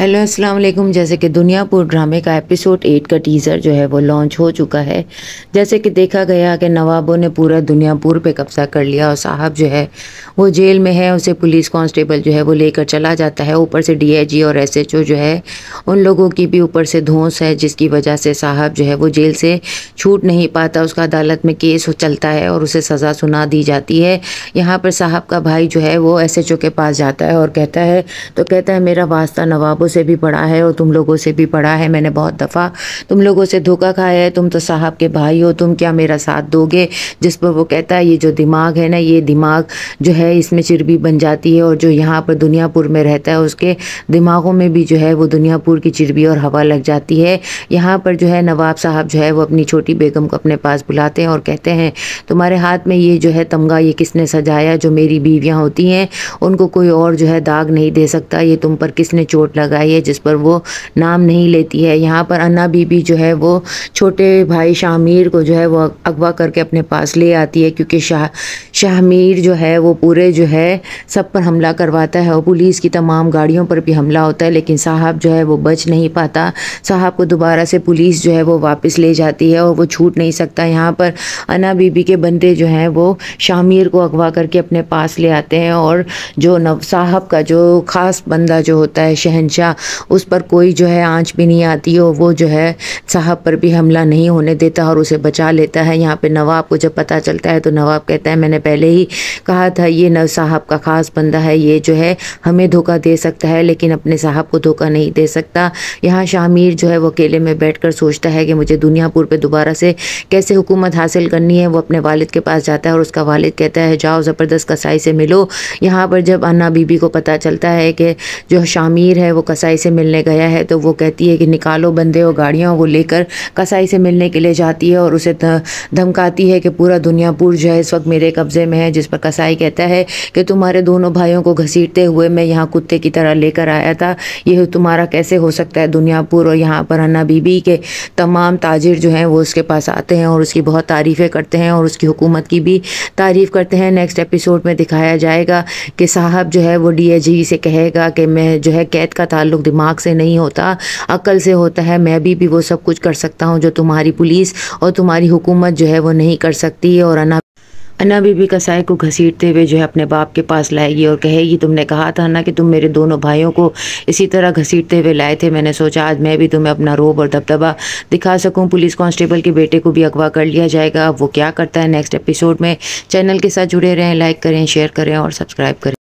hello अस्सलाम वालेकुम जैसे कि दुनियापुर ड्रामे का एपिसोड एट का टीज़र जो है वो लॉन्च हो चुका है जैसे कि देखा गया कि नवाबों ने पूरा दुनियापुर पे कब्ज़ा कर लिया और साहब जो है वो जेल में है उसे पुलिस कांस्टेबल जो है वो लेकर चला जाता है ऊपर से डीआईजी और एसएचओ जो है उन लोगों की भी ऊपर से धोंस है जिसकी वजह से साहब जो है वो जेल से छूट नहीं पाता उसका अदालत में केस चलता है और उसे सज़ा सुना दी जाती है यहाँ पर साहब का भाई जो है वो एस के पास जाता है और कहता है तो कहता है मेरा वास्ता नवाबों से भी पढ़ा है और तुम लोगों से भी पढ़ा है मैंने बहुत दफ़ा तुम लोगों से धोखा खाया है तुम तो साहब के भाई हो तुम क्या मेरा साथ दोगे जिस पर वो कहता है ये जो दिमाग है ना ये दिमाग जो है इसमें चिरबी बन जाती है और जो यहाँ पर दुनियापुर में रहता है उसके दिमागों में भी जो है वो दुनियापुर की चिरबी और हवा लग जाती है यहाँ पर जो है नवाब साहब जो है वो अपनी छोटी बेगम को अपने पास बुलाते हैं और कहते हैं तुम्हारे हाथ में ये जो है तमगा ये किसने सजाया जो मेरी बीवियाँ होती हैं उनको कोई और जो है दाग नहीं दे सकता ये तुम पर किसने चोट लगा कराई है जिस पर वो नाम नहीं लेती है यहाँ पर अन्ना बीबी जो है वो छोटे भाई शाहमीर को जो है वो अगवा करके अपने पास ले आती है क्योंकि शाह शाहमीर जो है वो पूरे जो है सब पर हमला करवाता है और पुलिस की तमाम गाड़ियों पर भी हमला होता है लेकिन साहब जो है वो बच नहीं पाता साहब को दोबारा से पुलिस जो है वो वापस ले जाती है और वो छूट नहीं सकता यहाँ पर अना बीबी के बंदे जो हैं वो शामिर को अगवा करके अपने पास ले आते हैं और जो नव साहब का जो ख़ास बंदा जो होता है शहनशाह था उस पर कोई जो है आँच भी नहीं आती और वो जो है साहब पर भी हमला नहीं होने देता और उसे बचा लेता है यहाँ पे नवाब को जब पता चलता है तो नवाब कहता है मैंने पहले ही कहा था ये नव साहब का ख़ास बंदा है ये जो है हमें धोखा दे सकता है लेकिन अपने साहब को धोखा नहीं दे सकता यहाँ शामिर जो है वो अकेले में बैठ सोचता है कि मुझे दुनियापुर पर दोबारा से कैसे हुकूमत हासिल करनी है वो अपने वालद के पास जाता है और उसका वालद कहता है जाओ ज़बरदस्त कसाई से मिलो यहाँ पर जब अन्ना बीबी को पता चलता है कि जो शामिर है वो कसाई से मिलने गया है तो वो कहती है कि निकालो बंदे और गाड़ियाँ वो लेकर कसाई से मिलने के लिए जाती है और उसे धमकाती है कि पूरा दुनियापुर जो है इस वक्त मेरे कब्ज़े में है जिस पर कसाई कहता है कि तुम्हारे दोनों भाइयों को घसीटते हुए मैं यहाँ कुत्ते की तरह लेकर आया था यह तुम्हारा कैसे हो सकता है दुनियापुर और यहाँ पर अन्ना बीबी के तमाम ताजिर जो हैं वो उसके पास आते हैं और उसकी बहुत तारीफ़ें करते हैं और उसकी हुकूमत की भी तारीफ़ करते हैं नेक्स्ट एपिसोड में दिखाया जाएगा कि साहब जो है वो डी से कहेगा कि मैं जो है कैद का ताल्लुक दिमाग से नहीं होता अकल से होता है मैं भी भी वो सब कुछ कर सकता हूँ जो तुम्हारी पुलिस और तुम्हारी हुकूमत जो है वो नहीं कर सकती और अना अना बीबी कसाई को घसीटते हुए जो है अपने बाप के पास लाएगी और कहेगी तुमने कहा था ना कि तुम मेरे दोनों भाइयों को इसी तरह घसीटते हुए लाए थे मैंने सोचा आज मैं भी तुम्हें अपना रोब और दबदबा दिखा सकूं पुलिस कांस्टेबल के बेटे को भी अगवा कर लिया जाएगा अब वो क्या करता है नेक्स्ट एपिसोड में चैनल के साथ जुड़े रहें लाइक करें शेयर करें और सब्सक्राइब करें